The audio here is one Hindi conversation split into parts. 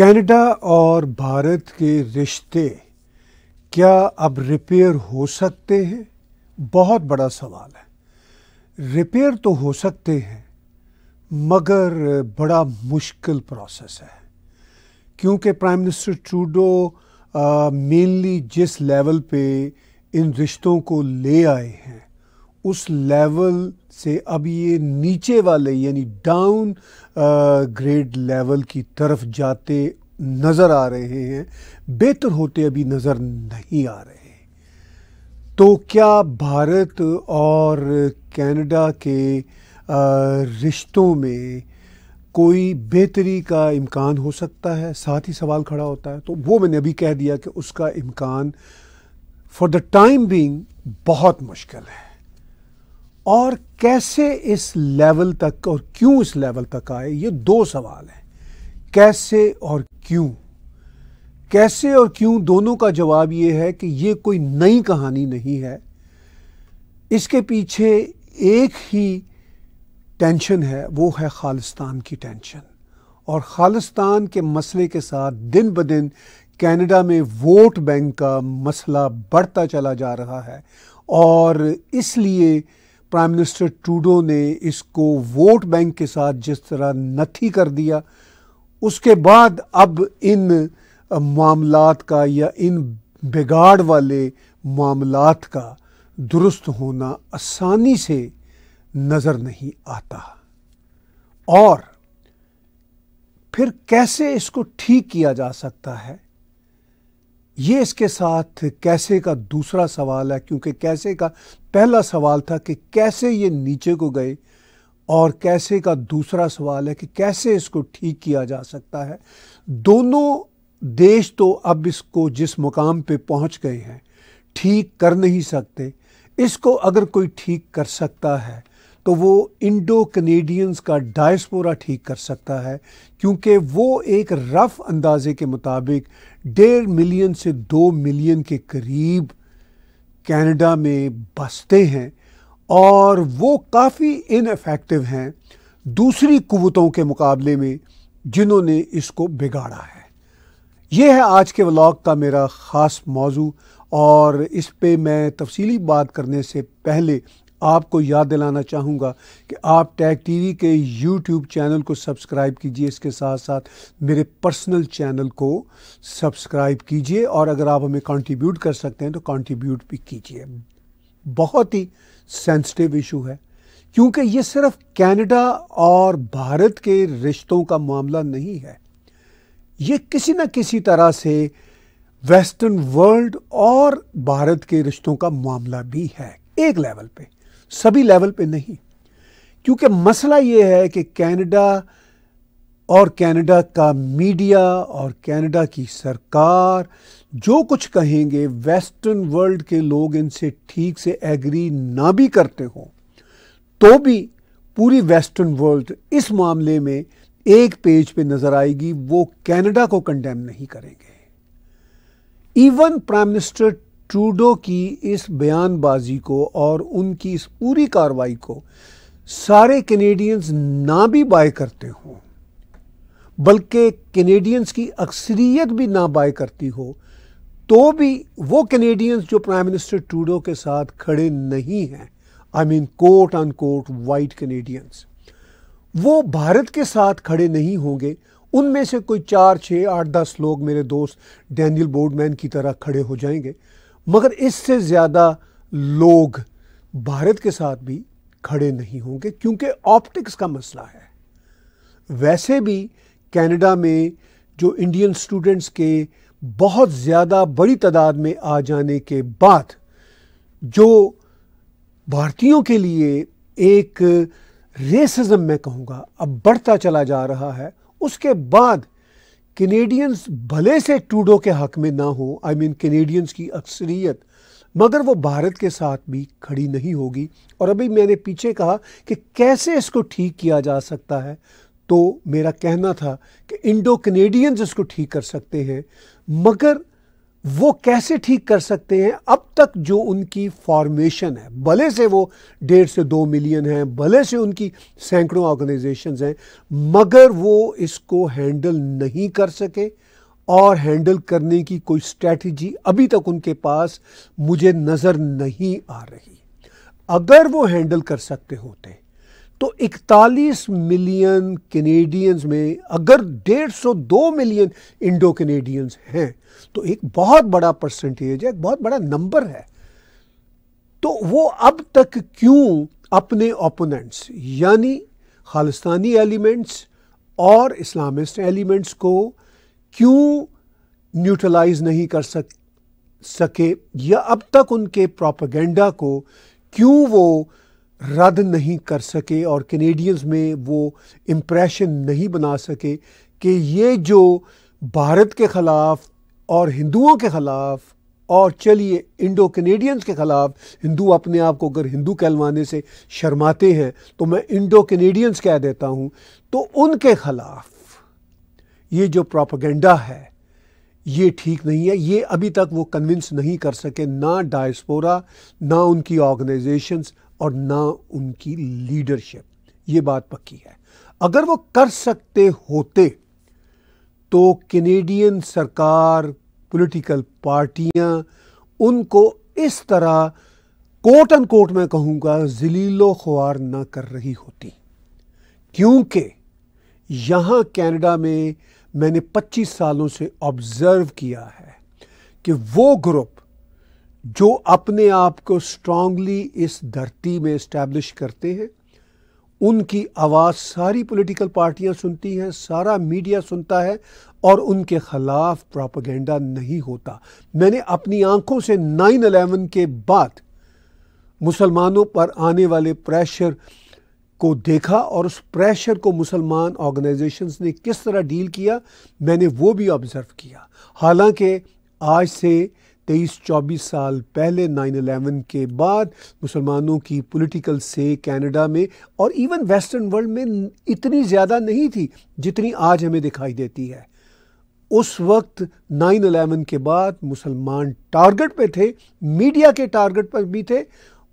कनाडा और भारत के रिश्ते क्या अब रिपेयर हो सकते हैं बहुत बड़ा सवाल है रिपेयर तो हो सकते हैं मगर बड़ा मुश्किल प्रोसेस है क्योंकि प्राइम मिनिस्टर ट्रूडो मेनली जिस लेवल पे इन रिश्तों को ले आए हैं उस लेवल से अब ये नीचे वाले यानी डाउन ग्रेड लेवल की तरफ जाते नज़र आ रहे हैं बेहतर होते अभी नज़र नहीं आ रहे हैं तो क्या भारत और कनाडा के रिश्तों में कोई बेहतरी का इम्कान हो सकता है साथ ही सवाल खड़ा होता है तो वो मैंने अभी कह दिया कि उसका इम्कान फॉर द टाइम बीइंग बहुत मुश्किल है और कैसे इस लेवल तक और क्यों इस लेवल तक आए ये दो सवाल हैं कैसे और क्यों कैसे और क्यों दोनों का जवाब ये है कि ये कोई नई कहानी नहीं है इसके पीछे एक ही टेंशन है वो है खालिस्तान की टेंशन और खालिस्तान के मसले के साथ दिन ब दिन कैनेडा में वोट बैंक का मसला बढ़ता चला जा रहा है और इसलिए प्राइम मिनिस्टर टूडो ने इसको वोट बैंक के साथ जिस तरह नथी कर दिया उसके बाद अब इन मामलात का या इन बिगाड़ वाले मामलात का दुरुस्त होना आसानी से नज़र नहीं आता और फिर कैसे इसको ठीक किया जा सकता है ये इसके साथ कैसे का दूसरा सवाल है क्योंकि कैसे का पहला सवाल था कि कैसे ये नीचे को गए और कैसे का दूसरा सवाल है कि कैसे इसको ठीक किया जा सकता है दोनों देश तो अब इसको जिस मुकाम पे पहुंच गए हैं ठीक कर नहीं सकते इसको अगर कोई ठीक कर सकता है तो वो इंडो कनेडियंस का डायस्पोरा ठीक कर सकता है क्योंकि वो एक रफ़ अंदाजे के मुताबिक डेढ़ मिलियन से दो मिलियन के करीब कनाडा में बसते हैं और वो काफ़ी इनफेक्टिव हैं दूसरी कुतों के मुकाबले में जिन्होंने इसको बिगाड़ा है ये है आज के व्लॉग का मेरा ख़ास मौजू और इस पे मैं तफसीली बात करने से पहले आपको याद दिलाना चाहूँगा कि आप टैग टीवी के यूट्यूब चैनल को सब्सक्राइब कीजिए इसके साथ साथ मेरे पर्सनल चैनल को सब्सक्राइब कीजिए और अगर आप हमें कंट्रीब्यूट कर सकते हैं तो कंट्रीब्यूट भी कीजिए बहुत ही सेंसिटिव इशू है क्योंकि ये सिर्फ कनाडा और भारत के रिश्तों का मामला नहीं है ये किसी न किसी तरह से वेस्टर्न वर्ल्ड और भारत के रिश्तों का मामला भी है एक लेवल पे सभी लेवल पे नहीं क्योंकि मसला ये है कि कनाडा और कनाडा का मीडिया और कनाडा की सरकार जो कुछ कहेंगे वेस्टर्न वर्ल्ड के लोग इनसे ठीक से एग्री ना भी करते हों तो भी पूरी वेस्टर्न वर्ल्ड इस मामले में एक पेज पे नज़र आएगी वो कनाडा को कंडेम नहीं करेंगे इवन प्राइम मिनिस्टर ट्रूडो की इस बयानबाजी को और उनकी इस पूरी कार्रवाई को सारे कैनेडियंस ना भी बाय करते हों बल्कि कैनेडियंस की अक्सरियत भी ना बाय करती हो तो भी वो कैनेडियंस जो प्राइम मिनिस्टर ट्रूडो के साथ खड़े नहीं हैं I mean quote on quote white Canadians वो भारत के साथ खड़े नहीं होंगे उनमें से कोई चार छः आठ दस लोग मेरे दोस्त डैनियल बोर्डमैन की तरह खड़े हो जाएंगे मगर इससे ज़्यादा लोग भारत के साथ भी खड़े नहीं होंगे क्योंकि ऑप्टिक्स का मसला है वैसे भी कनाडा में जो इंडियन स्टूडेंट्स के बहुत ज़्यादा बड़ी तादाद में आ जाने के बाद जो भारतीयों के लिए एक रेसिज्म मैं कहूँगा अब बढ़ता चला जा रहा है उसके बाद कैनेडियंस भले से टूडो के हक में ना हो I I mean mean, Canadians की अक्सरियत मगर वो भारत के साथ भी खड़ी नहीं होगी और अभी मैंने पीछे कहा कि कैसे इसको ठीक किया जा सकता है तो मेरा कहना था कि इंडो कैनेडियंस इसको ठीक कर सकते हैं मगर वो कैसे ठीक कर सकते हैं अब तक जो उनकी फॉर्मेशन है भले से वो डेढ़ से दो मिलियन हैं भले से उनकी सैकड़ों ऑर्गेनाइजेशन हैं मगर वो इसको हैंडल नहीं कर सके और हैंडल करने की कोई स्ट्रैटेजी अभी तक उनके पास मुझे नज़र नहीं आ रही अगर वो हैंडल कर सकते होते तो 41 मिलियन कैनेडियंस में अगर सौ दो मिलियन इंडो कैनेडियंस हैं तो एक बहुत बड़ा परसेंटेज है एक बहुत बड़ा नंबर है तो वो अब तक क्यों अपने ओपोनेंट्स यानी खालिस्तानी एलिमेंट्स और इस्लामिस्ट एलिमेंट्स को क्यों न्यूट्रलाइज नहीं कर सक सके या अब तक उनके प्रोपागेंडा को क्यों वो रद्द नहीं कर सके और कैनेडियंस में वो इम्प्रेशन नहीं बना सके कि ये जो भारत के ख़िलाफ़ और हिंदुओं के ख़िलाफ़ और चलिए इंडो कैनेडियंस के ख़िलाफ़ हिंदू अपने आप को अगर हिंदू कहलवाने से शर्माते हैं तो मैं इंडो कैनेडियंस कह देता हूँ तो उनके ख़िलाफ़ ये जो प्रोपागेंडा है ये ठीक नहीं है ये अभी तक वो कन्विंस नहीं कर सके ना डायस्पोरा ना उनकी ऑर्गेनाइजेशंस और ना उनकी लीडरशिप ये बात पक्की है अगर वो कर सकते होते तो कैनेडियन सरकार पॉलिटिकल पार्टियां उनको इस तरह कोर्ट एंड कोर्ट में कहूंगा जलीलो ख्वार ना कर रही होती क्योंकि यहां कनाडा में मैंने 25 सालों से ऑब्ज़र्व किया है कि वो ग्रुप जो अपने आप को स्ट्रांगली इस धरती में इस्टेब्लिश करते हैं उनकी आवाज़ सारी पॉलिटिकल पार्टियां सुनती हैं सारा मीडिया सुनता है और उनके खिलाफ प्रोपागेंडा नहीं होता मैंने अपनी आंखों से नाइन अलेवन के बाद मुसलमानों पर आने वाले प्रेशर को देखा और उस प्रेशर को मुसलमान ऑर्गेनाइजेशंस ने किस तरह डील किया मैंने वो भी ऑब्ज़र्व किया हालांकि आज से तेईस चौबीस साल पहले नाइन अलेवन के बाद मुसलमानों की पॉलिटिकल से कनाडा में और इवन वेस्टर्न वर्ल्ड में इतनी ज़्यादा नहीं थी जितनी आज हमें दिखाई देती है उस वक्त नाइन अलेवन के बाद मुसलमान टारगेट पे थे मीडिया के टारगेट पर भी थे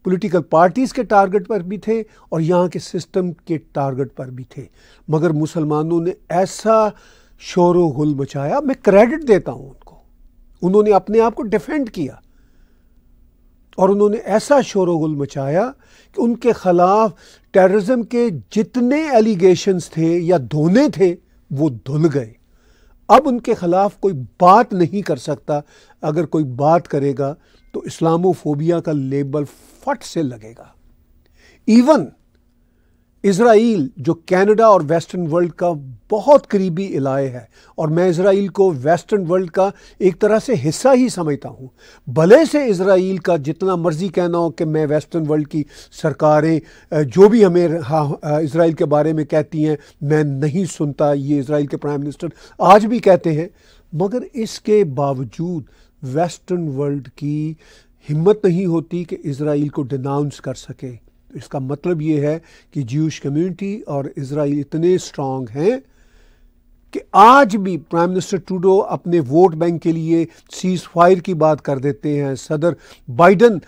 पॉलिटिकल पार्टीज़ के टारगेट पर भी थे और यहाँ के सिस्टम के टारगेट पर भी थे मगर मुसलमानों ने ऐसा शोर गुल मचाया मैं क्रेडिट देता हूँ उन्होंने अपने आप को डिफेंड किया और उन्होंने ऐसा शोरगुल मचाया कि उनके ख़िलाफ़ टेररिज्म के जितने एलिगेशंस थे या धोने थे वो धुल गए अब उनके ख़िलाफ़ कोई बात नहीं कर सकता अगर कोई बात करेगा तो इस्लामोफोबिया का लेबल फट से लगेगा इवन इसराइल जो कनाडा और वेस्टर्न वर्ल्ड का बहुत करीबी इलाए है और मैं इसराइल को वेस्टर्न वर्ल्ड का एक तरह से हिस्सा ही समझता हूँ भले से इसराइल का जितना मर्जी कहना हो कि मैं वेस्टर्न वर्ल्ड की सरकारें जो भी हमें इसराइल के बारे में कहती हैं मैं नहीं सुनता ये इसराइल के प्राइम मिनिस्टर आज भी कहते हैं मगर इसके बावजूद वेस्टर्न वर्ल्ड की हिम्मत नहीं होती कि इसराइल को डिनाउंस कर सके तो इसका मतलब ये है कि ज्यूश कम्युनिटी और इसराइल इतने स्ट्रांग हैं कि आज भी प्राइम मिनिस्टर टूडो अपने वोट बैंक के लिए सीज़ फायर की बात कर देते हैं सदर बाइडन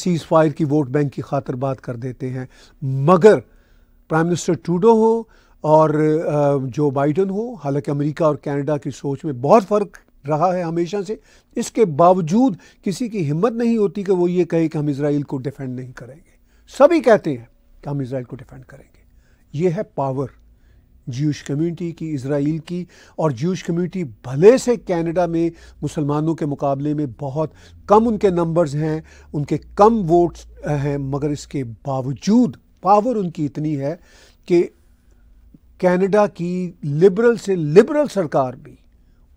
सीज़ फायर की वोट बैंक की खातर बात कर देते हैं मगर प्राइम मिनिस्टर टूडो हो और जो बाइडन हो हालांकि अमेरिका और कनाडा की सोच में बहुत फ़र्क रहा है हमेशा से इसके बावजूद किसी की हिम्मत नहीं होती कि वो ये कहे कि हम इसराइल को डिफेंड नहीं करेंगे सभी कहते हैं कि हम इसराइल को डिफेंड करेंगे ये है पावर ज्यूश कम्युनिटी की इसराइल की और ज्यूश कम्युनिटी भले से कनाडा में मुसलमानों के मुकाबले में बहुत कम उनके नंबर्स हैं उनके कम वोट्स हैं मगर इसके बावजूद पावर उनकी इतनी है कि कनाडा की लिबरल से लिबरल सरकार भी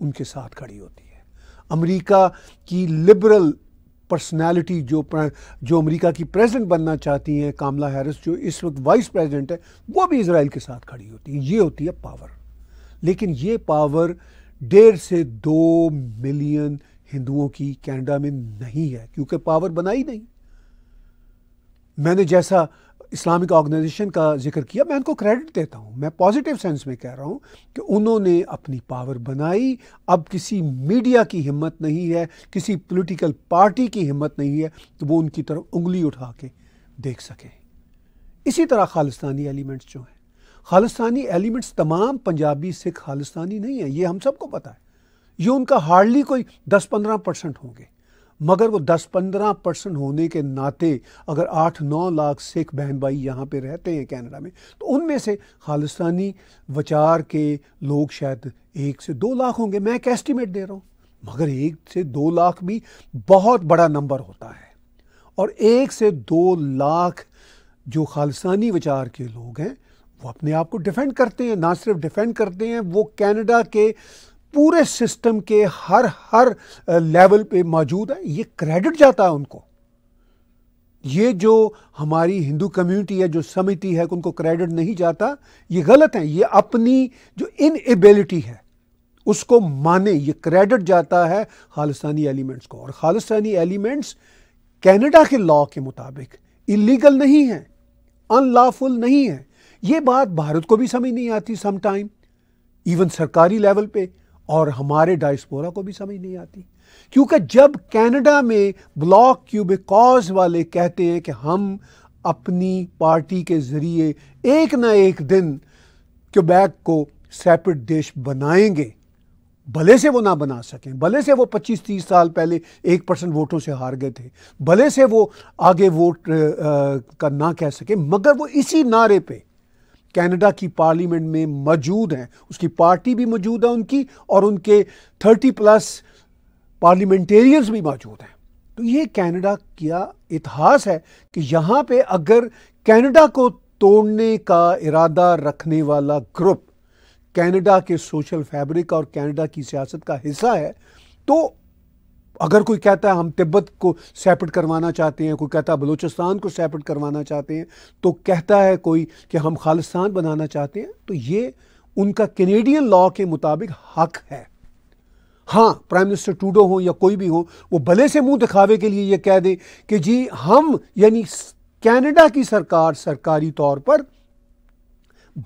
उनके साथ खड़ी होती है अमेरिका की लिबरल पर्सनैलिटी जो जो अमेरिका की प्रेसिडेंट बनना चाहती हैं कामला हैरिस जो इस वक्त वाइस प्रेसिडेंट है वो भी इसराइल के साथ खड़ी होती है ये होती है पावर लेकिन ये पावर डेढ़ से दो मिलियन हिंदुओं की कनाडा में नहीं है क्योंकि पावर बनाई नहीं मैंने जैसा इस्लामिक ऑर्गेनाइजेशन का जिक्र किया मैं उनको क्रेडिट देता हूँ मैं पॉजिटिव सेंस में कह रहा हूँ कि उन्होंने अपनी पावर बनाई अब किसी मीडिया की हिम्मत नहीं है किसी पॉलिटिकल पार्टी की हिम्मत नहीं है तो वो उनकी तरफ उंगली उठा के देख सकें इसी तरह खालिस्तानी एलिमेंट्स जो हैं खालिस्तानी एलिमेंट्स तमाम पंजाबी सिख खालिस्तानी नहीं है ये हम सबको पता है ये उनका हार्डली कोई दस पंद्रह परसेंट होंगे मगर वो दस पंद्रह परसेंट होने के नाते अगर आठ नौ लाख सिख बहन भाई यहाँ पे रहते हैं कनाडा में तो उनमें से खालिस्तानी वचार के लोग शायद एक से दो लाख होंगे मैं एक एस्टिमेट दे रहा हूँ मगर एक से दो लाख भी बहुत बड़ा नंबर होता है और एक से दो लाख जो खालिस्तानी विचार के लोग हैं वो अपने आप को डिफेंड करते हैं ना सिर्फ डिफेंड करते हैं वो कैनेडा के पूरे सिस्टम के हर हर लेवल पे मौजूद है ये क्रेडिट जाता है उनको ये जो हमारी हिंदू कम्युनिटी है जो समिति है उनको क्रेडिट नहीं जाता ये गलत है ये अपनी जो इनएबिलिटी है उसको माने ये क्रेडिट जाता है खालिस्तानी एलिमेंट्स को और खालिस्तानी एलिमेंट्स कैनेडा के लॉ के मुताबिक इलीगल नहीं है अनलॉफुल नहीं है ये बात भारत को भी समझ नहीं आती समटाइम इवन सरकारी लेवल पे और हमारे डायस्पोरा को भी समझ नहीं आती क्योंकि जब कनाडा में ब्लॉक क्यूबिकॉज वाले कहते हैं कि हम अपनी पार्टी के ज़रिए एक ना एक दिन क्यूबैक को सेपरेट देश बनाएंगे भले से वो ना बना सकें भले से वो 25-30 साल पहले एक परसेंट वोटों से हार गए थे भले से वो आगे वोट आ, का ना कह सके मगर वो इसी नारे पे कनाडा की पार्लियामेंट में मौजूद हैं उसकी पार्टी भी मौजूद है उनकी और उनके थर्टी प्लस पार्लियामेंटेरियंस भी मौजूद हैं तो ये कनाडा का इतिहास है कि यहाँ पे अगर कनाडा को तोड़ने का इरादा रखने वाला ग्रुप कनाडा के सोशल फैब्रिक और कनाडा की सियासत का हिस्सा है तो अगर कोई कहता है हम तिब्बत को सेपरेट करवाना चाहते हैं कोई कहता है बलूचिस्तान को सेपरेट करवाना चाहते हैं तो कहता है कोई कि हम खालिस्तान बनाना चाहते हैं तो ये उनका कैनेडियन लॉ के मुताबिक हक है हाँ प्राइम मिनिस्टर टूडो हो या कोई भी हो वो भले से मुंह दिखावे के लिए ये कह दें कि जी हम यानी कैनेडा की सरकार सरकारी तौर पर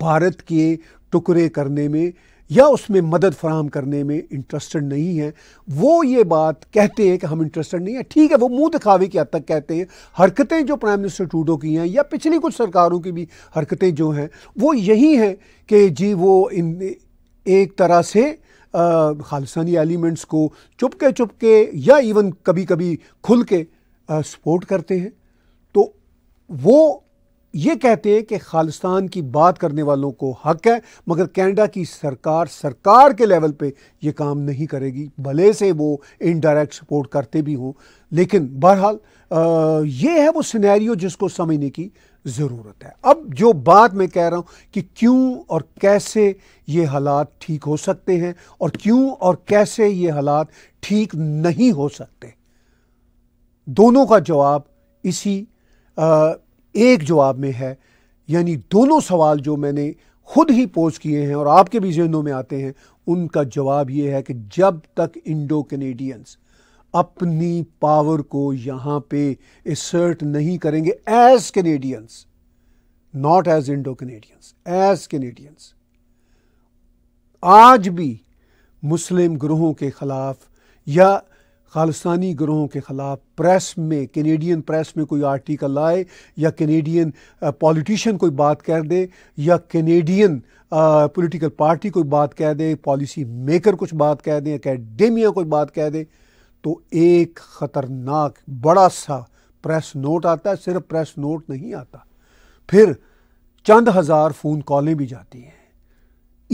भारत के टुकड़े करने में या उसमें मदद फराम करने में इंटरेस्टेड नहीं है वो ये बात कहते हैं कि हम इंटरेस्टेड नहीं है ठीक है वो मुंह दिखावे की हद तक कहते हैं हरकतें जो प्राइम मिनिस्टर टूडो की हैं या पिछली कुछ सरकारों की भी हरकतें जो हैं वो यही हैं कि जी वो इन एक तरह से खालिस्तानी एलिमेंट्स को चुपके चुपके या इवन कभी कभी खुल के सपोर्ट करते हैं तो वो ये कहते हैं कि खालिस्तान की बात करने वालों को हक है मगर कैनेडा की सरकार सरकार के लेवल पे ये काम नहीं करेगी भले से वो इनडायरेक्ट सपोर्ट करते भी हों लेकिन बहरहाल ये है वो सिनेरियो जिसको समझने की ज़रूरत है अब जो बात मैं कह रहा हूँ कि क्यों और कैसे ये हालात ठीक हो सकते हैं और क्यों और कैसे ये हालात ठीक नहीं हो सकते दोनों का जवाब इसी आ, एक जवाब में है यानी दोनों सवाल जो मैंने खुद ही पोज किए हैं और आपके भी जहनों में आते हैं उनका जवाब यह है कि जब तक इंडो कैनेडियंस अपनी पावर को यहां पे एसर्ट नहीं करेंगे as Canadians not as Indo Canadians as Canadians आज भी मुस्लिम ग्रोहों के ख़िलाफ़ या खालिस्तानी ग्रोहों के ख़िलाफ़ प्रेस में कैनेडियन प्रेस में कोई आर्टिकल आए या कैनेडियन पॉलिटिशियन uh, कोई बात कह दे या कैनेडियन पॉलिटिकल पार्टी कोई बात कह दे पॉलिसी मेकर कुछ बात कह दें अकेडेमिया कोई बात कह दे तो एक ख़तरनाक बड़ा सा प्रेस नोट आता है सिर्फ प्रेस नोट नहीं आता फिर चंद हज़ार फ़ोन कॉलें भी जाती हैं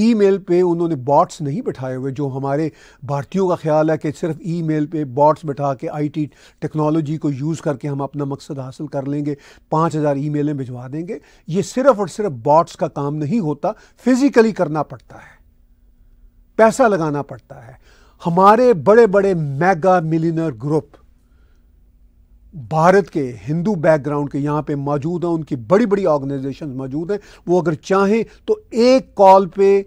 ईमेल पे उन्होंने बॉट्स नहीं बैठाए हुए जो हमारे भारतीयों का ख्याल है कि सिर्फ ईमेल पे बॉट्स बैठा के आईटी टेक्नोलॉजी को यूज़ करके हम अपना मकसद हासिल कर लेंगे पाँच हज़ार ई मेलें भिजवा देंगे ये सिर्फ और सिर्फ बॉट्स का काम नहीं होता फिज़िकली करना पड़ता है पैसा लगाना पड़ता है हमारे बड़े बड़े मेगा मिलीनर ग्रुप भारत के हिंदू बैकग्राउंड के यहाँ पे मौजूद हैं उनकी बड़ी बड़ी ऑर्गेनाइजेशन मौजूद हैं वो अगर चाहें तो एक कॉल पे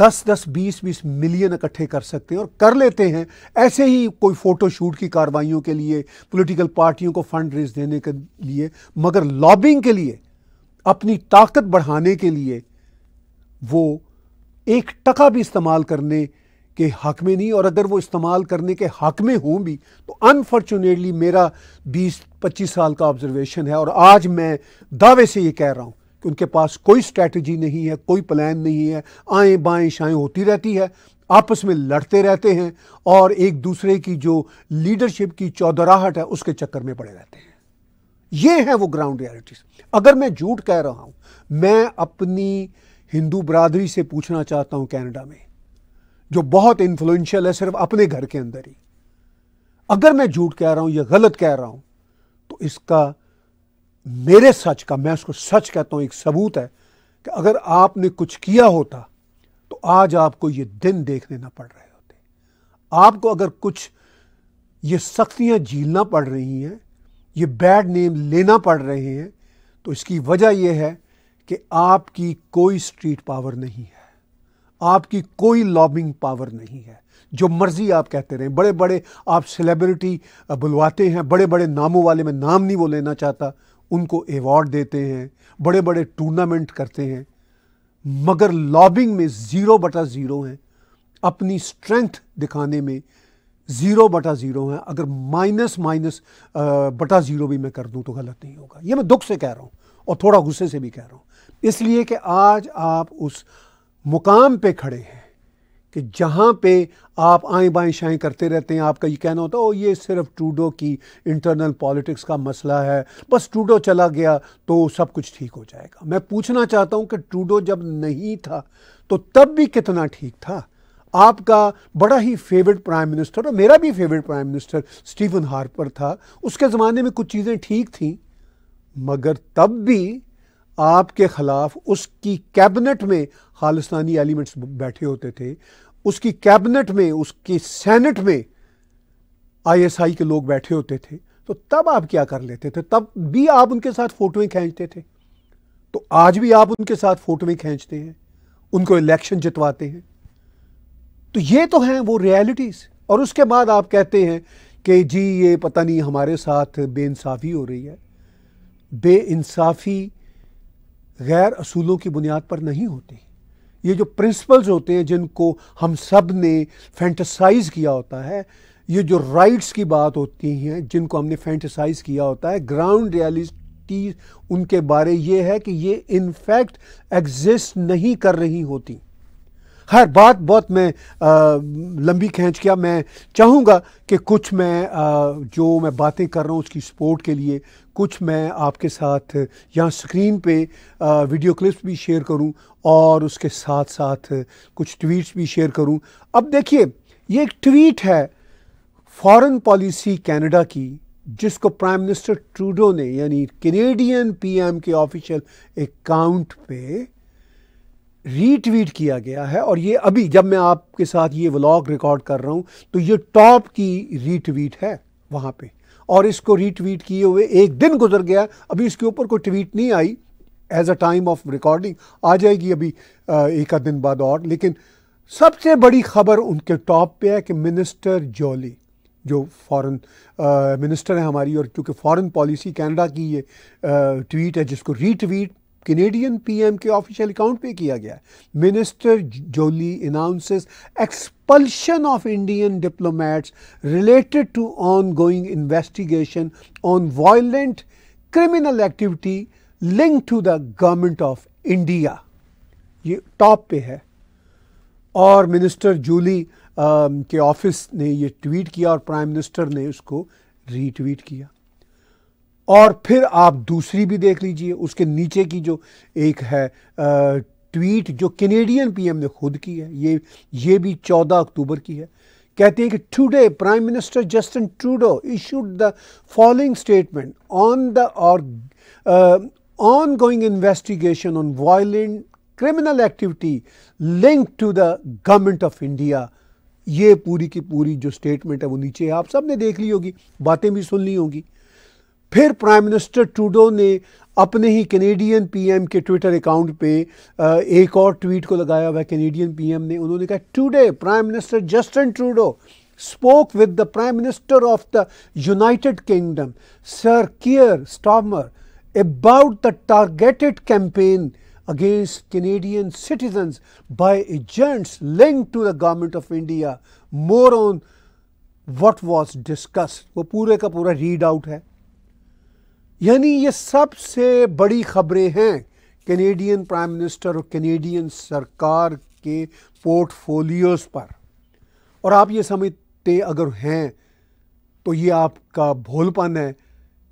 दस दस बीस बीस मिलियन इकट्ठे कर सकते हैं और कर लेते हैं ऐसे ही कोई फ़ोटो शूट की कार्रवाइयों के लिए पॉलिटिकल पार्टियों को फंड रेज देने के लिए मगर लॉबिंग के लिए अपनी ताकत बढ़ाने के लिए वो एक टका भी इस्तेमाल करने के हक में नहीं और अगर वो इस्तेमाल करने के हक में हूँ भी तो अनफॉर्चुनेटली मेरा 20-25 साल का ऑब्जर्वेशन है और आज मैं दावे से ये कह रहा हूँ कि उनके पास कोई स्ट्रैटी नहीं है कोई प्लान नहीं है आएँ बाएँ शाएँ होती रहती है आपस में लड़ते रहते हैं और एक दूसरे की जो लीडरशिप की चौधराहट है उसके चक्कर में पड़े रहते हैं ये है वो ग्राउंड रियलिटीज अगर मैं झूठ कह रहा हूँ मैं अपनी हिंदू बरादरी से पूछना चाहता हूँ कनाडा में जो बहुत इन्फ्लुएंशियल है सिर्फ अपने घर के अंदर ही अगर मैं झूठ कह रहा हूं या गलत कह रहा हूं तो इसका मेरे सच का मैं उसको सच कहता हूं एक सबूत है कि अगर आपने कुछ किया होता तो आज आपको ये दिन देखने ना पड़ रहे होते आपको अगर कुछ ये सख्तियां झीलना पड़ रही हैं ये बैड नेम लेना पड़ रहे हैं तो इसकी वजह यह है कि आपकी कोई स्ट्रीट पावर नहीं है आपकी कोई लॉबिंग पावर नहीं है जो मर्जी आप कहते रहें बड़े बड़े आप सेलिब्रिटी बुलवाते हैं बड़े बड़े नामों वाले में नाम नहीं वो लेना चाहता उनको एवॉर्ड देते हैं बड़े बड़े टूर्नामेंट करते हैं मगर लॉबिंग में ज़ीरो बटा ज़ीरो हैं अपनी स्ट्रेंथ दिखाने में ज़ीरो बटा ज़ीरो हैं अगर माइनस माइनस बटा ज़ीरो भी मैं कर दूं तो गलत नहीं होगा ये मैं दुख से कह रहा हूँ और थोड़ा गुस्से से भी कह रहा हूँ इसलिए कि आज आप उस मुकाम पे खड़े हैं कि जहाँ पे आप आए बाएँ शाएँ करते रहते हैं आपका ये कहना होता है ओ ये सिर्फ ट्रूडो की इंटरनल पॉलिटिक्स का मसला है बस ट्रूडो चला गया तो सब कुछ ठीक हो जाएगा मैं पूछना चाहता हूँ कि ट्रूडो जब नहीं था तो तब भी कितना ठीक था आपका बड़ा ही फेवरेट प्राइम मिनिस्टर और मेरा भी favourite prime minister Stephen Harper था उसके ज़माने में कुछ चीज़ें ठीक थी मगर तब भी आपके ख़िलाफ़ उसकी कैबिनेट में खालिस्तानी एलिमेंट्स बैठे होते थे उसकी कैबिनेट में उसकी सेनेट में आईएसआई के लोग बैठे होते थे तो तब आप क्या कर लेते थे तब भी आप उनके साथ फ़ोटोएं खींचते थे तो आज भी आप उनके साथ फ़ोटोएं खींचते हैं उनको इलेक्शन जितवाते हैं तो ये तो हैं वो रियलिटीज़ और उसके बाद आप कहते हैं कि जी ये पता नहीं हमारे साथ बेइंसाफ़ी हो रही है बेइंसाफ़ी गैर असूलों की बुनियाद पर नहीं होती ये जो प्रिंसिपल्स होते हैं जिनको हम सब ने फैंटसाइज किया होता है ये जो राइट्स की बात होती हैं जिनको हमने फैंटसाइज किया होता है ग्राउंड रियलिटी उनके बारे ये है कि ये इनफैक्ट एग्जिस्ट नहीं कर रही होती हर बात बहुत मैं आ, लंबी खींच किया मैं चाहूँगा कि कुछ मैं आ, जो मैं बातें कर रहा हूँ उसकी सपोर्ट के लिए कुछ मैं आपके साथ यहाँ स्क्रीन पे वीडियो क्लिप्स भी शेयर करूँ और उसके साथ साथ कुछ ट्वीट्स भी शेयर करूँ अब देखिए ये एक ट्वीट है फॉरेन पॉलिसी कनाडा की जिसको प्राइम मिनिस्टर ट्रूडो ने यानी कैनेडियन पीएम के ऑफिशियल अकाउंट पे रीट्वीट किया गया है और ये अभी जब मैं आपके साथ ये व्लॉग रिकॉर्ड कर रहा हूँ तो ये टॉप की रीट्वीट है वहाँ पे और इसको रीट्वीट किए हुए एक दिन गुजर गया अभी इसके ऊपर कोई ट्वीट नहीं आई as a time of recording आ जाएगी अभी एक आध दिन बाद और लेकिन सबसे बड़ी खबर उनके टॉप पे है कि मिनिस्टर जॉली जो फॉरेन मिनिस्टर है हमारी और क्योंकि फॉरेन पॉलिसी कनाडा की ये आ, ट्वीट है जिसको रीट्वीट कैनेडियन पीएम के ऑफिशियल अकाउंट पे किया गया है minister Joly announces expulsion of Indian diplomats related to ongoing investigation on violent criminal activity link to the government of India ये टॉप पे है और मिनिस्टर जूली um, के ऑफिस ने ये ट्वीट किया और प्राइम मिनिस्टर ने उसको रीट्वीट किया और फिर आप दूसरी भी देख लीजिए उसके नीचे की जो एक है आ, ट्वीट जो कैनेडियन पीएम ने खुद की है ये ये भी 14 अक्टूबर की है कहते हैं कि today prime minister Justin Trudeau issued the following statement on the और ongoing investigation on violent criminal activity link to the government of India ये पूरी की पूरी जो स्टेटमेंट है वो नीचे है आप सब ने देख ली होगी बातें भी सुन ली होंगी फिर प्राइम मिनिस्टर टूडो ने अपने ही कैनेडियन पीएम के ट्विटर अकाउंट पे एक और ट्वीट को लगाया हुआ कैनेडियन पीएम ने उन्होंने कहा today prime minister Justin Trudeau spoke with the prime minister of the United Kingdom sir Keir Starmer about the targeted campaign against Canadian citizen by agents link to the government of India more on what was discuss वो पूरे का पूरा रीड आउट है यानी ये सबसे बड़ी ख़बरें हैं कैनेडियन प्राइम मिनिस्टर और कैनेडियन सरकार के पोर्टफोलियोज़ पर और आप ये समझते अगर हैं तो ये आपका भोलपन है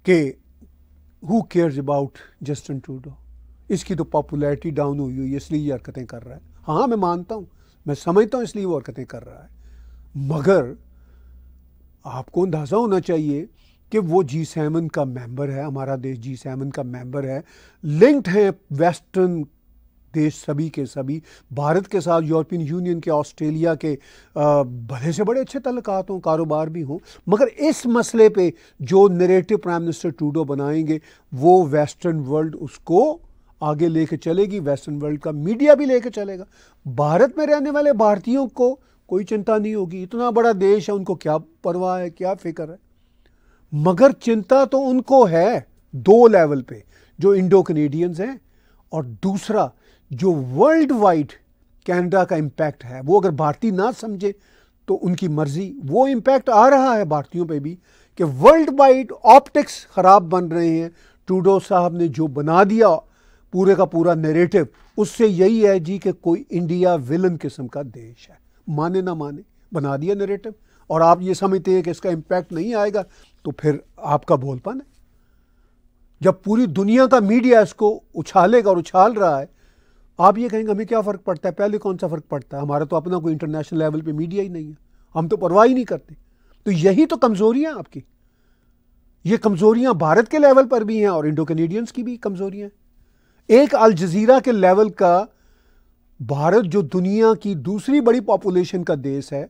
कि हु केयर्स अबाउट जस्टिन टूडो इसकी तो पॉपुलैरिटी डाउन हुई हुई इसलिए ये हरकतें कर रहा है हाँ मैं मानता हूँ मैं समझता हूँ इसलिए वो हरकतें कर रहा है मगर आपको अंदाज़ा होना चाहिए कि वो जी सेवन का मेंबर है हमारा देश जी सेवन का मेंबर है लिंक्ड है वेस्टर्न देश सभी के सभी भारत के साथ यूरोपियन यूनियन के ऑस्ट्रेलिया के भले से बड़े अच्छे तल्लक हों कारोबार भी हों मगर इस मसले पे जो नरेटिव प्राइम मिनिस्टर टूडो बनाएंगे वो वेस्टर्न वर्ल्ड उसको आगे लेके चलेगी वेस्टर्न वर्ल्ड का मीडिया भी लेके चलेगा भारत में रहने वाले भारतीयों को कोई चिंता नहीं होगी इतना बड़ा देश है उनको क्या परवाह है क्या फिक्र है मगर चिंता तो उनको है दो लेवल पे जो इंडो कनेडियंस हैं और दूसरा जो वर्ल्ड वाइड कैनेडा का इम्पैक्ट है वो अगर भारतीय ना समझे तो उनकी मर्जी वो इम्पैक्ट आ रहा है भारतीयों पे भी कि वर्ल्ड वाइड ऑप्टिक्स ख़राब बन रहे हैं टूडो साहब ने जो बना दिया पूरे का पूरा नेरेटिव उससे यही है जी कि कोई इंडिया विलन किस्म का देश है माने ना माने बना दिया नेरेटिव और आप ये समझते हैं कि इसका इम्पैक्ट नहीं आएगा तो फिर आपका बोलपन है जब पूरी दुनिया का मीडिया इसको उछालेगा और उछाल रहा है आप ये कहेंगे हमें क्या फ़र्क पड़ता है पहले कौन सा फ़र्क पड़ता है हमारा तो अपना कोई इंटरनेशनल लेवल पे मीडिया ही नहीं है हम तो परवाह ही नहीं करते तो यही तो कमज़ोरियाँ आपकी ये कमज़ोरियाँ भारत के लेवल पर भी हैं और इंडो कैनेडियंस की भी कमज़ोरियाँ हैं एक अल जजीरा के लेवल का भारत जो दुनिया की दूसरी बड़ी पॉपुलेशन का देश है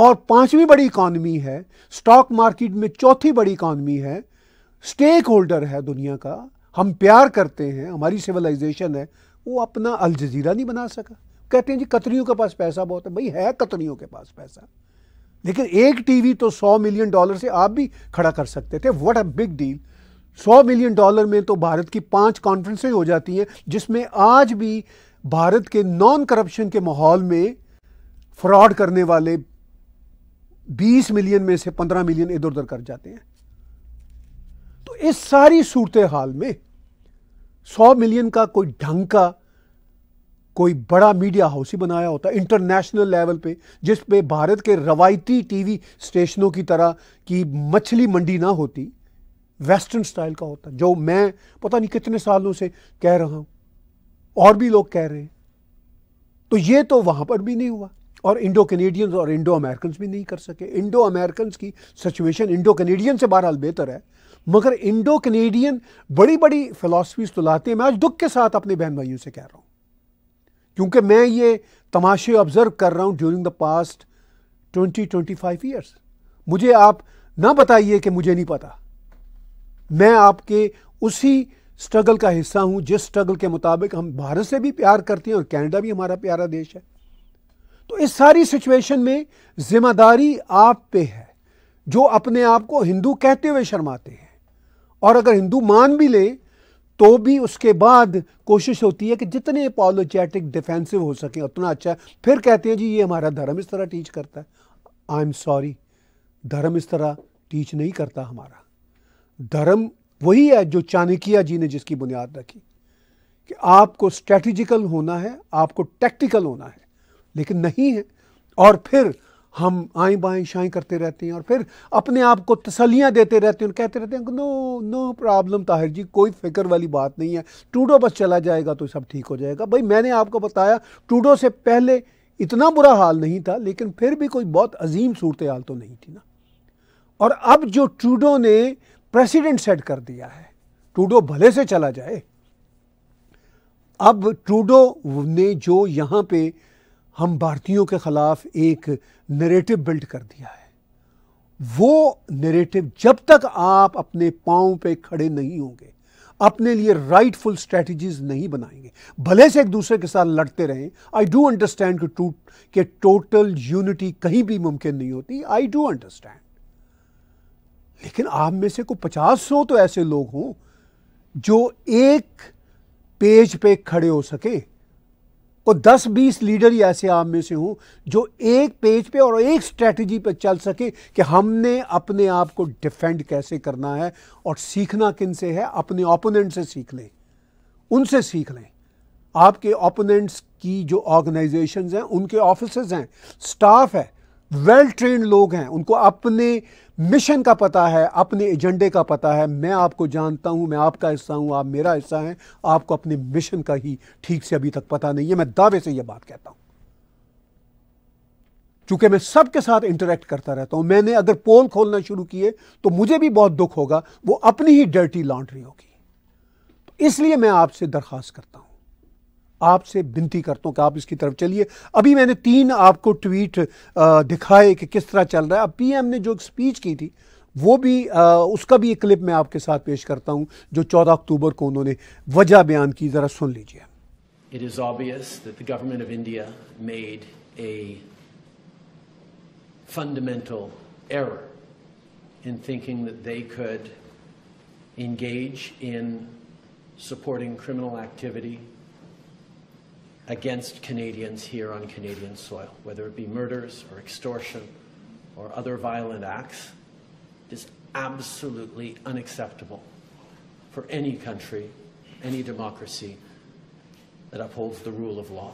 और पांचवी बड़ी इकॉनमी है स्टॉक मार्केट में चौथी बड़ी इकॉनमी है स्टेक होल्डर है दुनिया का हम प्यार करते हैं हमारी सिविलाइजेशन है वो अपना अल जजीरा नहीं बना सका कहते हैं जी कतरियों के पास पैसा बहुत है भाई है कतरियों के पास पैसा लेकिन एक टीवी तो 100 मिलियन डॉलर से आप भी खड़ा कर सकते थे what a big deal 100 million dollar में तो भारत की पांच कॉन्फ्रेंसें हो जाती हैं जिसमें आज भी भारत के नॉन करप्शन के माहौल में फ्रॉड करने वाले बीस मिलियन में से पंद्रह मिलियन इधर उधर कर जाते हैं तो इस सारी सूरत हाल में सौ मिलियन का कोई ढंग का कोई बड़ा मीडिया हाउस ही बनाया होता इंटरनेशनल लेवल पे जिस पे भारत के रवायती टीवी स्टेशनों की तरह की मछली मंडी ना होती वेस्टर्न स्टाइल का होता जो मैं पता नहीं कितने सालों से कह रहा हूं और भी लोग कह रहे हैं तो ये तो वहां पर भी नहीं हुआ और इंडो कनेडियन और इंडो अमेरिकन भी नहीं कर सके इंडो अमेरिकन की सिचुएशन इंडो कैनेडियन से बहरहाल बेहतर है मगर इंडो कैनेडियन बड़ी बड़ी फ़िलासफ़ीज़ तो लाते हैं मैं आज दुख के साथ अपने बहन भाइयों से कह रहा हूँ क्योंकि मैं ये तमाशे ऑब्ज़र्व कर रहा हूँ during the past twenty twenty five years मुझे आप ना बताइए कि मुझे नहीं पता मैं आपके उसी स्ट्रगल का हिस्सा हूँ जिस स्ट्रगल के मुताबिक हम भारत से भी प्यार करते हैं और कनाडा भी हमारा प्यारा देश है तो इस सारी सिचुएशन में जिम्मेदारी आप पे है जो अपने आप को हिंदू कहते हुए शर्माते हैं और अगर हिंदू मान भी ले तो भी उसके बाद कोशिश होती है कि जितने अपोलोजेटिक डिफेंसिव हो सके उतना अच्छा है फिर कहते हैं जी ये हमारा धर्म इस तरह टीच करता है आई एम सॉरी धर्म इस तरह टीच नहीं करता हमारा धर्म वही है जो चाणक्य जी ने जिसकी बुनियाद रखी कि आपको स्ट्रेटजिकल होना है आपको टैक्टिकल होना है लेकिन नहीं है और फिर हम आई बाएं शाई करते रहते हैं और फिर अपने आप को तसलियाँ देते रहते हैं और कहते रहते हैं no no problem Tahir ji कोई फिक्र वाली बात नहीं है टूडो बस चला जाएगा तो सब ठीक हो जाएगा भाई मैंने आपको बताया टूडो से पहले इतना बुरा हाल नहीं था लेकिन फिर भी कोई बहुत अजीम सूरत हाल तो नहीं थी ना और अब जो टूडो ने प्रेसिडेंट सेट कर दिया है टूडो भले से चला जाए अब टूडो ने जो यहाँ पे हम भारतीयों के ख़िलाफ़ एक नरेटिव बिल्ड कर दिया है वो नरेटिव जब तक आप अपने पांव पे खड़े नहीं होंगे अपने लिए राइटफुल स्ट्रेटजीज नहीं बनाएंगे भले से एक दूसरे के साथ लड़ते रहें आई डू अंडरस्टैंड कि टू के टोटल यूनिटी कहीं भी मुमकिन नहीं होती आई डू अंडरस्टैंड लेकिन आप में से कोई पचास सौ तो ऐसे लोग हों जो एक पेज पे खड़े हो सकें को 10-20 लीडर ही ऐसे आप में से हों जो एक पेज पे और एक स्ट्रेटजी पे चल सके कि हमने अपने आप को डिफेंड कैसे करना है और सीखना किन से है अपने ओपोनेंट से सीख लें उनसे सीख लें आपके ओपोनेंट्स की जो ऑर्गेनाइजेशंस हैं उनके ऑफिसर्स हैं स्टाफ है वेल ट्रेन लोग हैं उनको अपने मिशन का पता है अपने एजेंडे का पता है मैं आपको जानता हूं मैं आपका हिस्सा हूं आप मेरा हिस्सा हैं आपको अपने मिशन का ही ठीक से अभी तक पता नहीं है मैं दावे से यह बात कहता हूं चूंकि मैं सबके साथ इंटरेक्ट करता रहता हूं मैंने अगर पोल खोलना शुरू किए तो मुझे भी बहुत दुख होगा वो अपनी ही डर्टी लॉन्ड्री होगी तो इसलिए मैं आपसे दरख्वास्त करता हूं आपसे विनती करता हूँ कि आप इसकी तरफ चलिए अभी मैंने तीन आपको ट्वीट दिखाए कि किस तरह चल रहा है अब पीएम ने जो स्पीच की थी वो भी आ, उसका भी एक क्लिप मैं आपके साथ पेश करता हूँ जो 14 अक्टूबर को उन्होंने वजह बयान की जरा सुन लीजिए It is obvious that the government of India made a fundamental error in thinking that they could engage in supporting criminal activity against Canadians here on Canadian soil, whether it be murders or extortion or other violent acts, is absolutely unacceptable for any country, any democracy that upholds the rule of law.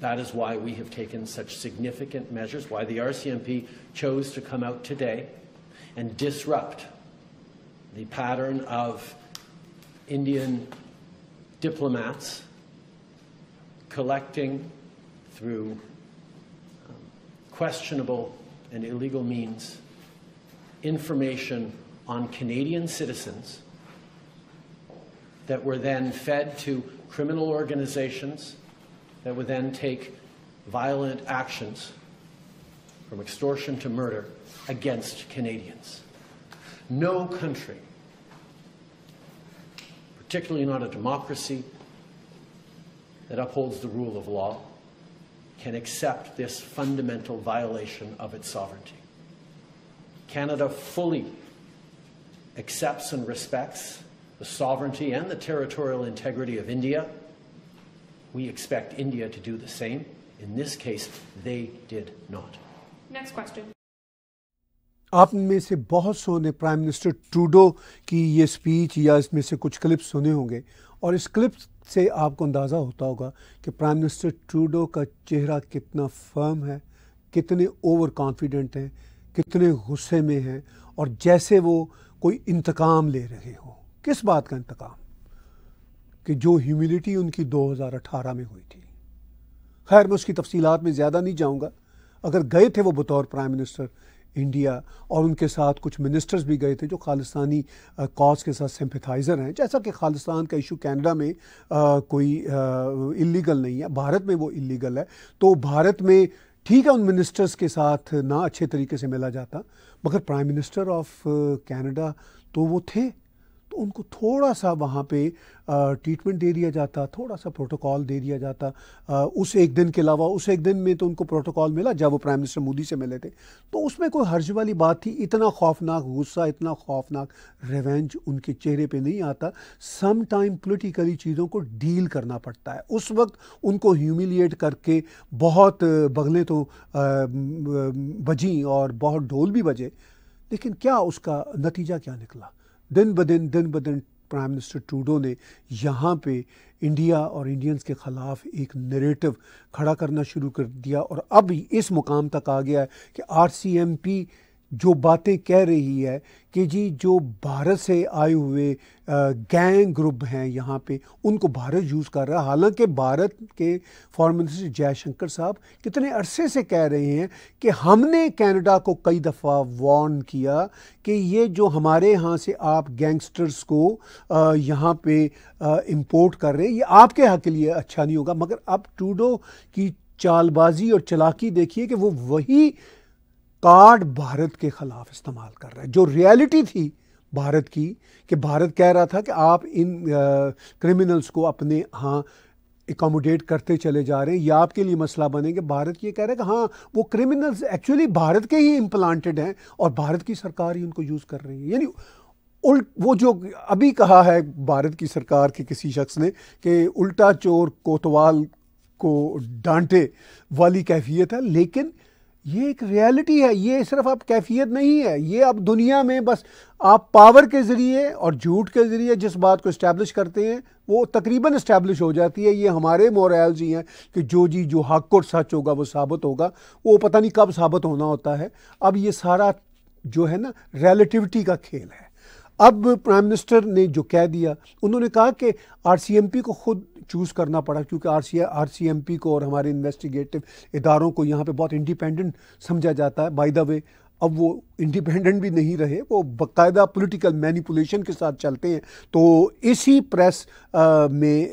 That is why we have taken such significant measures, why the RCMP chose to come out today and disrupt the pattern of Indian diplomats collecting through um, questionable and illegal means information on Canadian citizens that were then fed to criminal organizations that would then take violent actions from extortion to murder against Canadians. No country, particularly not a democracy, that upholds the rule of law can accept this fundamental violation of its sovereignty. Canada fully accepts and respects the sovereignty and the territorial integrity of India. We expect India to do the same. In this case, they did not. Next question. आप में से बहुत सो प्राइम मिनिस्टर ट्रूडो की ये स्पीच या इसमें से कुछ क्लिप्स सुने होंगे और इस क्लिप्स से आपको अंदाज़ा होता होगा कि प्राइम मिनिस्टर ट्रूडो का चेहरा कितना फर्म है कितने ओवर कॉन्फिडेंट हैं कितने गुस्से में हैं और जैसे वो कोई इंतकाम ले रहे हो किस बात का इंतकाम कि जो ह्यूमिलिटी उनकी 2018 में हुई थी खैर मैं उसकी तफसीलात में ज़्यादा नहीं जाऊँगा अगर गए थे वो बतौर प्राइम मिनिस्टर इंडिया और उनके साथ कुछ मिनिस्टर्स भी गए थे जो खालिस्तानी कॉज के साथ सिंपथाइज़र हैं जैसा कि खालिस्तान का इशू कनाडा में आ, कोई इलीगल नहीं है भारत में वो इलीगल है तो भारत में ठीक है उन मिनिस्टर्स के साथ ना अच्छे तरीके से मिला जाता मगर प्राइम मिनिस्टर ऑफ कनाडा तो वो थे उनको थोड़ा सा वहाँ पे ट्रीटमेंट दे दिया जाता थोड़ा सा प्रोटोकॉल दे दिया जाता आ, उस एक दिन के अलावा उस एक दिन में तो उनको प्रोटोकॉल मिला जब वो प्राइम मिनिस्टर मोदी से मिले थे तो उसमें कोई हर्ज वाली बात थी इतना खौफनाक गुस्सा इतना खौफनाक रिवेंज उनके चेहरे पर नहीं आता सम टाइम पोलिटिकली चीज़ों को डील करना पड़ता है उस वक्त उनको ह्यूमिलिएट करके बहुत बगलें तो बजी और बहुत ढोल भी बजे लेकिन क्या उसका नतीजा क्या निकला दिन ब दिन दिन ब दिन प्राइम मिनिस्टर टूडो ने यहाँ पे इंडिया और इंडियंस के ख़िलाफ़ एक नरेटिव खड़ा करना शुरू कर दिया और अब इस मुकाम तक आ गया है कि आर सी एम पी जो बातें कह रही है कि जी जो भारत से आए हुए गैंग ग्रुप हैं यहाँ पे उनको भारत यूज़ कर रहा है हालांकि भारत के फॉरन मिनिस्टर जयशंकर साहब कितने अरसे से कह रहे हैं कि हमने कनाडा को कई दफ़ा वार्न किया कि ये जो हमारे यहाँ से आप गैंगस्टर्स को यहाँ पे इंपोर्ट कर रहे हैं ये आपके हक के लिए अच्छा नहीं होगा मगर अब टूडो की चालबाजी और चलाकी देखिए कि वो वही कार्ड भारत के खिलाफ इस्तेमाल कर रहा है जो रियलिटी थी भारत की कि भारत कह रहा था कि आप इन क्रिमिनल्स को अपने हाँ एकोमोडेट करते चले जा रहे हैं या आपके लिए मसला बनेंगे भारत ये कह रहा है कि हाँ वो क्रिमिनल्स एक्चुअली भारत के ही इम्प्लांटेड हैं और भारत की सरकार ही उनको यूज़ कर रही है यानी उल्ट वो जो अभी कहा है भारत की सरकार के किसी शख्स ने कि उल्टा चोर कोतवाल को डांटे वाली कैफियत है लेकिन ये एक रियलिटी है ये सिर्फ आप कैफियत नहीं है ये आप दुनिया में बस आप पावर के ज़रिए और झूठ के ज़रिए जिस बात को इस्टेब्लिश करते हैं वो तकरीबन इस्टेब्लिश हो जाती है ये हमारे जी हैं कि जो जी जो हक और सच होगा वो साबित होगा वो पता नहीं कब साबित होना होता है अब ये सारा जो है ना रिलेटिविटी का खेल है अब प्राइम मिनिस्टर ने जो कह दिया उन्होंने कहा कि आर को खुद चूज़ करना पड़ा क्योंकि R C R C M P को और हमारे इन्वेस्टिगेटिव इदारों को यहाँ पे बहुत इंडिपेंडेंट समझा जाता है बाय द वे अब वो इंडिपेंडेंट भी नहीं रहे वो बकायदा पॉलिटिकल मैनिपुलेशन के साथ चलते हैं तो इसी प्रेस आ, में आ,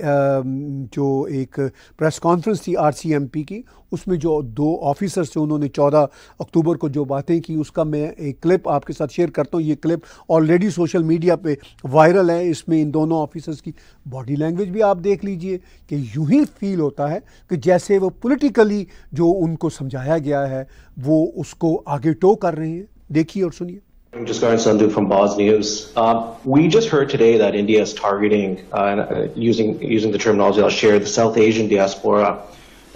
जो एक प्रेस कॉन्फ्रेंस थी आरसीएमपी की उसमें जो दो ऑफिसर्स थे उन्होंने 14 अक्टूबर को जो बातें की उसका मैं एक क्लिप आपके साथ शेयर करता हूँ ये क्लिप ऑलरेडी सोशल मीडिया पे वायरल है इसमें इन दोनों ऑफिसर्स की बॉडी लैंग्वेज भी आप देख लीजिए कि यूं ही फील होता है कि जैसे वो पोलिटिकली जो उनको समझाया गया है वो उसको आगे टो कर रहे हैं देखिए और सनिए just going Sandhu from Boz News. Uh, we just heard today that India is targeting, uh, using using the terminology I'll share, the South Asian diaspora.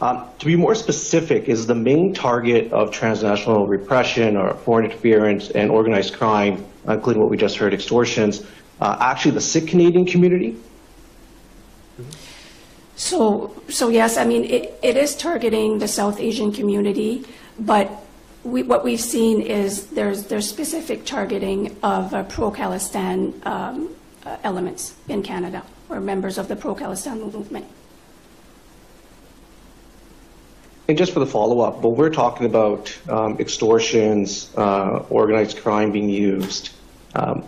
Um, to be more specific, is the main target of transnational repression or foreign interference and organized crime, including what we just heard, extortions, uh, actually the Sikh Canadian community? So, so yes, I mean it, it is targeting the South Asian community, but we, what we've seen is there's, there's specific targeting of uh, pro-Khalistan um, uh, elements in Canada or members of the pro-Khalistan movement. And just for the follow-up, but we're talking about um, extortions, uh, organized crime being used. Um,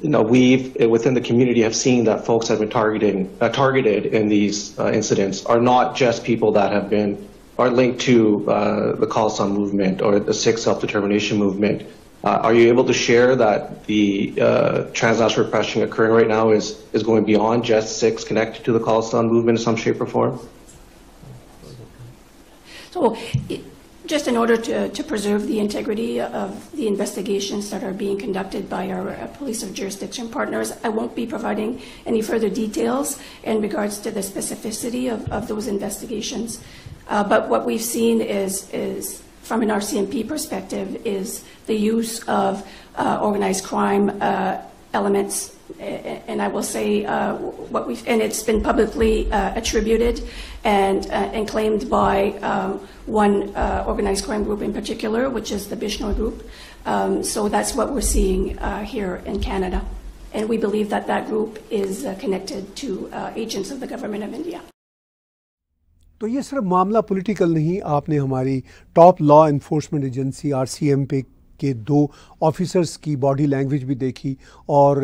you know, we've uh, within the community have seen that folks have been targeting, uh, targeted in these uh, incidents are not just people that have been are linked to uh, the Khalsa movement or the 6 self-determination movement. Uh, are you able to share that the uh, transnational repression occurring right now is, is going beyond just Sikhs connected to the Khalsa movement in some shape or form? So, it, just in order to, to preserve the integrity of the investigations that are being conducted by our uh, police of jurisdiction partners, I won't be providing any further details in regards to the specificity of, of those investigations. Uh, but what we've seen is, is, from an RCMP perspective, is the use of uh, organized crime uh, elements. And I will say uh, what we've, and it's been publicly uh, attributed and, and claimed by um, one organized crime group in particular, which is the Bishnoi group. Um, so that's what we're seeing here in Canada and we believe that that group is uh, connected to uh, agents of the government of India. तो ये सिर्फ मामला पॉलिटिकल नहीं आपने हमारी टॉप लॉ इन्फोर्समेंट एजेंसी आर पे के दो ऑफिसर्स की बॉडी लैंग्वेज भी देखी और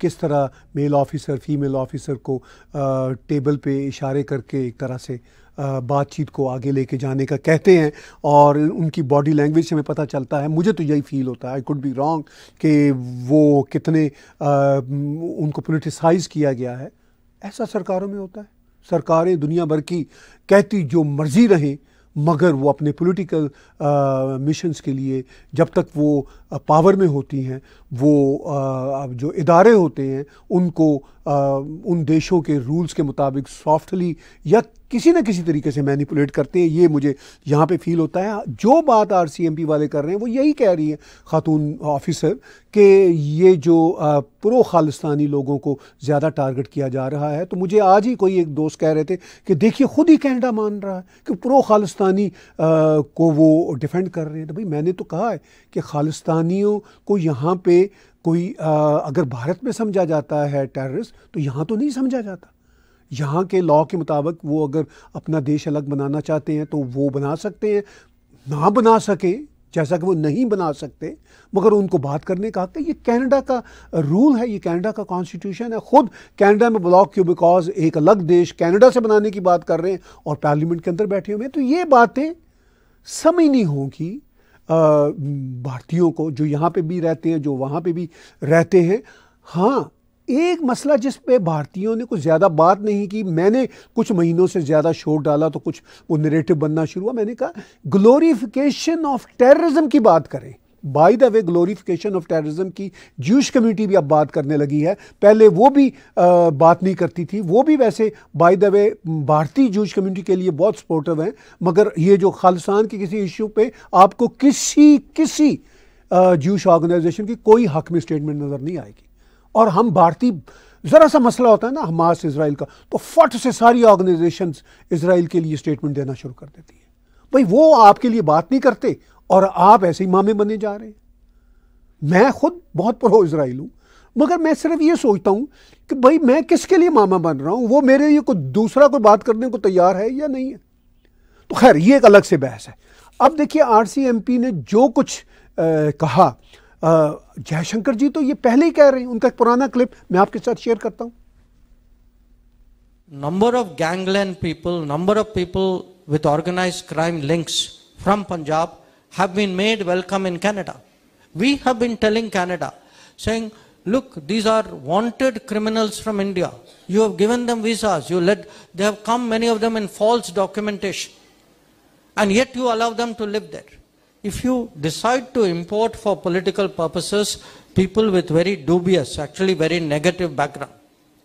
किस तरह मेल ऑफिसर फीमेल ऑफिसर को आ, टेबल पे इशारे करके एक तरह से बातचीत को आगे लेके जाने का कहते हैं और उनकी बॉडी लैंग्वेज से हमें पता चलता है मुझे तो यही फील होता है आई कुड बी रॉन्ग कि वो कितने आ, उनको पोलिटिसाइज किया गया है ऐसा सरकारों में होता है सरकारें दुनिया भर की कहती जो मर्जी रहें मगर वो अपने पॉलिटिकल मिशंस के लिए जब तक वो पावर में होती हैं वो आ, जो इदारे होते हैं उनको उन देशों के रूल्स के मुताबिक सॉफ्टली या किसी न किसी तरीके से मैनिपुलेट करते हैं ये मुझे यहाँ पे फील होता है जो बात आर वाले कर रहे हैं वो यही कह रही है ख़ातून ऑफिसर कि ये जो प्रो खालिस्तानी लोगों को ज़्यादा टारगेट किया जा रहा है तो मुझे आज ही कोई एक दोस्त कह रहे थे कि देखिए खुद ही कैनेडा मान रहा है कि प्रो खालिस्तानी को वो डिफेंड कर रहे हैं तो भाई मैंने तो कहा है कि खालिस्तानियों को यहाँ पर कोई आ, अगर भारत में समझा जाता है टेररिस्ट तो यहाँ तो नहीं समझा जाता यहाँ के लॉ के मुताबिक वो अगर अपना देश अलग बनाना चाहते हैं तो वो बना सकते हैं ना बना सके जैसा कि वो नहीं बना सकते मगर उनको बात करने का हक है ये कनाडा का रूल है ये कनाडा का कॉन्स्टिट्यूशन है ख़ुद कनाडा में ब्लॉक क्यों बिकॉज एक अलग देश कनाडा से बनाने की बात कर रहे हैं और पार्लियामेंट के अंदर बैठे हुए हैं तो ये बातें नहीं होंगी भारतीयों को जो यहाँ पे भी रहते हैं जो वहाँ पे भी रहते हैं हाँ एक मसला जिस पे भारतीयों ने कुछ ज़्यादा बात नहीं की मैंने कुछ महीनों से ज़्यादा शोर डाला तो कुछ वो नरेटिव बनना शुरू हुआ मैंने कहा ग्लोरीफिकेशन ऑफ टेररिज्म की बात करें by the way glorification of terrorism की जूश कम्युनिटी भी अब बात करने लगी है पहले वो भी आ, बात नहीं करती थी वो भी वैसे बाई द वे भारतीय जूश कम्युनिटी के लिए बहुत सपोर्टिव हैं मगर ये जो खालिस्तान के किसी इशू पे आपको किसी किसी जूश ऑर्गेनाइजेशन की कोई हक में स्टेटमेंट नज़र नहीं आएगी और हम भारतीय ज़रा सा मसला होता है ना हमास इसराइल का तो फट से सारी ऑर्गेनाइजेशन इसराइल के लिए स्टेटमेंट देना शुरू कर देती है भाई वो आपके लिए बात नहीं करते और आप ऐसे मामे बने जा रहे हैं मैं खुद बहुत प्रो इसराइल हूँ मगर मैं सिर्फ ये सोचता हूँ कि भाई मैं किसके लिए मामा बन रहा हूँ वो मेरे लिए कुछ दूसरा कोई बात करने को तैयार है या नहीं है तो खैर ये एक अलग से बहस है अब देखिए आरसीएमपी ने जो कुछ आ, कहा जयशंकर जी तो ये पहले ही कह रहे हैं उनका एक पुराना क्लिप मैं आपके साथ शेयर करता हूँ number of gangland people number of people with organise crime links from Punjab have been made welcome in Canada. We have been telling Canada, saying, look, these are wanted criminals from India. You have given them visas. You let, they have come, many of them, in false documentation. And yet you allow them to live there. If you decide to import for political purposes people with very dubious, actually very negative background,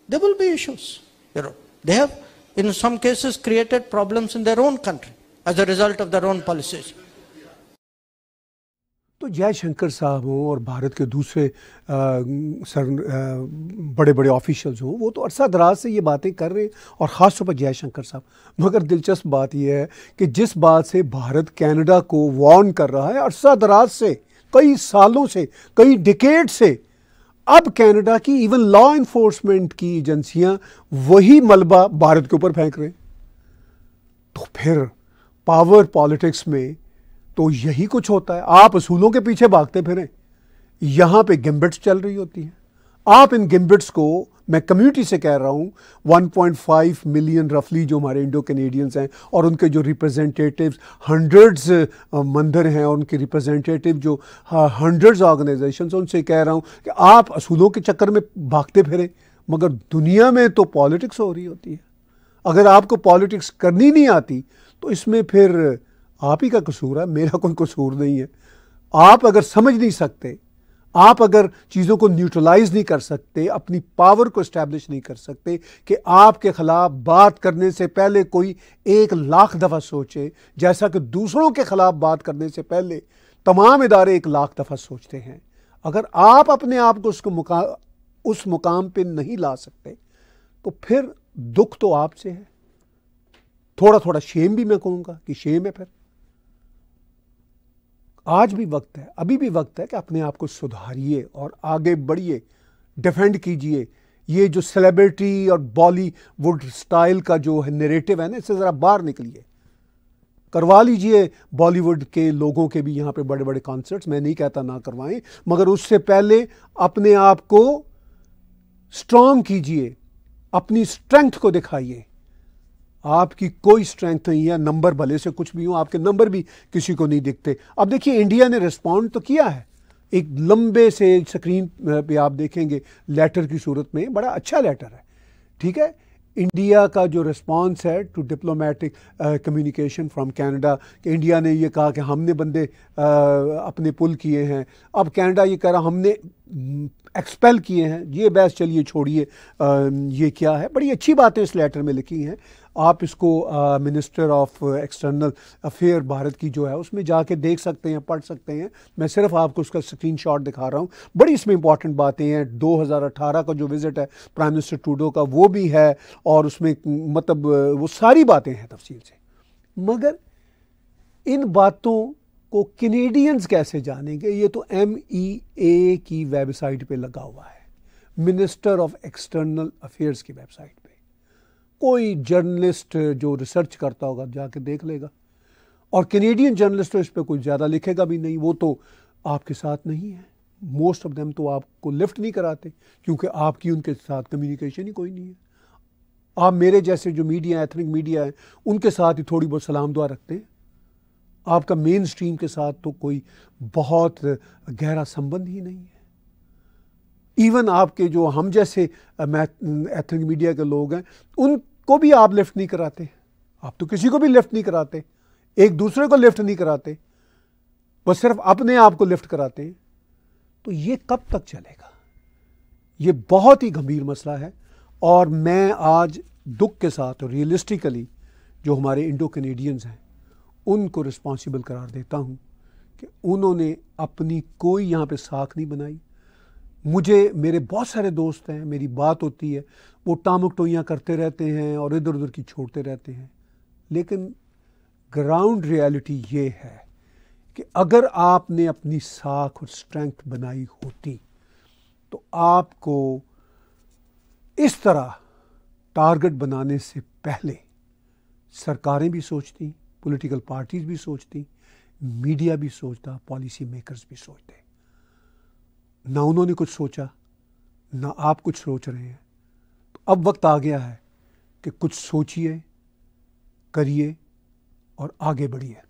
there will be issues. You know, they have, in some cases, created problems in their own country as a result of their own policies. तो जयशंकर साहब हों और भारत के दूसरे आ, सर आ, बड़े बड़े ऑफिशियल्स हों वो तो अरसा दराज से ये बातें कर रहे हैं और ख़ास तौर पर जयशंकर साहब मगर दिलचस्प बात यह है कि जिस बात से भारत कनाडा को वार्न कर रहा है अरसा दराज से कई सालों से कई डिकेड से अब कनाडा की इवन लॉ इन्फोर्समेंट की एजेंसियां वही मलबा भारत के ऊपर फेंक रहे हैं तो फिर पावर पॉलिटिक्स में तो यही कुछ होता है आप असूलों के पीछे भागते फिरें यहाँ पे गिम्बिट्स चल रही होती हैं आप इन गिम्बिट्स को मैं कम्युनिटी से कह रहा हूँ 1.5 मिलियन रफली जो हमारे इंडो कैनेडियंस हैं और उनके जो रिप्रेजेंटेटिव्स हंड्रेड्स मंदिर हैं और उनके रिप्रेजेंटेटिव जो हंड्रेड्स हाँ, ऑर्गेनाइजेशन उनसे कह रहा हूँ कि आप असूलों के चक्कर में भागते फिरें मगर दुनिया में तो पॉलिटिक्स हो रही होती है अगर आपको पॉलिटिक्स करनी नहीं आती तो इसमें फिर आप ही का कसूर है मेरा कोई कसूर नहीं है आप अगर समझ नहीं सकते आप अगर चीज़ों को न्यूट्रलाइज नहीं कर सकते अपनी पावर को इस्टेब्लिश नहीं कर सकते कि आपके खिलाफ बात करने से पहले कोई एक लाख दफ़ा सोचे जैसा कि दूसरों के खिलाफ बात करने से पहले तमाम इदारे एक लाख दफ़ा सोचते हैं अगर आप अपने आप को उसको मुका उस मुकाम पे नहीं ला सकते तो फिर दुख तो आपसे है थोड़ा थोड़ा शेम भी मैं कहूँगा कि शेम है फिर आज भी वक्त है अभी भी वक्त है कि अपने आप को सुधारिए और आगे बढ़िए डिफेंड कीजिए ये जो सेलिब्रिटी और बॉलीवुड स्टाइल का जो है नेरेटिव है ना इससे ज़रा बाहर निकलिए करवा लीजिए बॉलीवुड के लोगों के भी यहाँ पे बड़े बड़े कॉन्सर्ट्स मैं नहीं कहता ना करवाएं मगर उससे पहले अपने आप को स्ट्रांग कीजिए अपनी स्ट्रेंथ को दिखाइए आपकी कोई स्ट्रेंथ नहीं है नंबर भले से कुछ भी हो आपके नंबर भी किसी को नहीं दिखते अब देखिए इंडिया ने रिस्पॉन्ड तो किया है एक लंबे से स्क्रीन पे आप देखेंगे लेटर की सूरत में बड़ा अच्छा लेटर है ठीक है इंडिया का जो रिस्पॉन्स है to diplomatic communication from Canada कि इंडिया ने ये कहा कि हमने बंदे uh, अपने पुल किए हैं अब कनाडा ये कह रहा हमने एक्सपेल किए हैं ये बहस चलिए छोड़िए ये क्या है बड़ी अच्छी बातें इस लेटर में लिखी हैं आप इसको minister of external affair Bharat की जो है उसमें जाके देख सकते हैं पढ़ सकते हैं मैं सिर्फ आपको उसका शॉट दिखा रहा हूँ बड़ी इसमें इंपॉर्टेंट बातें हैं 2018 का जो विज़िट है प्राइम मिनिस्टर टूडो का वो भी है और उसमें मतलब वो सारी बातें हैं तफसील से मगर इन बातों को कैनेडियंस कैसे जानेंगे ये तो एम ई ए की वेबसाइट पे लगा हुआ है मिनिस्टर ऑफ एक्सटर्नल अफेयर्स की वेबसाइट कोई जर्नलिस्ट जो रिसर्च करता होगा जाके देख लेगा और कैनेडियन जर्नलिस्ट तो इस पर कुछ ज़्यादा लिखेगा भी नहीं वो तो आपके साथ नहीं है मोस्ट ऑफ देम तो आपको लिफ्ट नहीं कराते क्योंकि आपकी उनके साथ कम्युनिकेशन ही कोई नहीं है आप मेरे जैसे जो मीडिया एथनिक मीडिया है उनके साथ ही थोड़ी बहुत सलाम दुआ रखते हैं आपका मेन स्ट्रीम के साथ तो कोई बहुत गहरा संबंध ही नहीं है इवन आपके जो हम जैसे एथनिक मीडिया के लोग हैं उनको भी आप लिफ्ट नहीं कराते आप तो किसी को भी लिफ्ट नहीं कराते एक दूसरे को लिफ्ट नहीं कराते बस सिर्फ अपने आप को लिफ्ट कराते हैं तो ये कब तक चलेगा ये बहुत ही गंभीर मसला है और मैं आज दुख के साथ और रियलिस्टिकली जो हमारे इंडो कैनेडियंस हैं उनको रिस्पॉन्सिबल करार देता हूँ कि उन्होंने अपनी कोई यहाँ पे साख नहीं बनाई मुझे मेरे बहुत सारे दोस्त हैं मेरी बात होती है वो टामक टोइयाँ करते रहते हैं और इधर उधर की छोड़ते रहते हैं लेकिन ग्राउंड रियलिटी ये है कि अगर आपने अपनी साख और स्ट्रेंथ बनाई होती तो आपको इस तरह टारगेट बनाने से पहले सरकारें भी सोचती पॉलिटिकल पार्टीज भी सोचती मीडिया भी सोचता पॉलिसी मेकर्स भी सोचते ना उन्होंने कुछ सोचा ना आप कुछ सोच रहे हैं तो अब वक्त आ गया है कि कुछ सोचिए करिए और आगे बढ़िए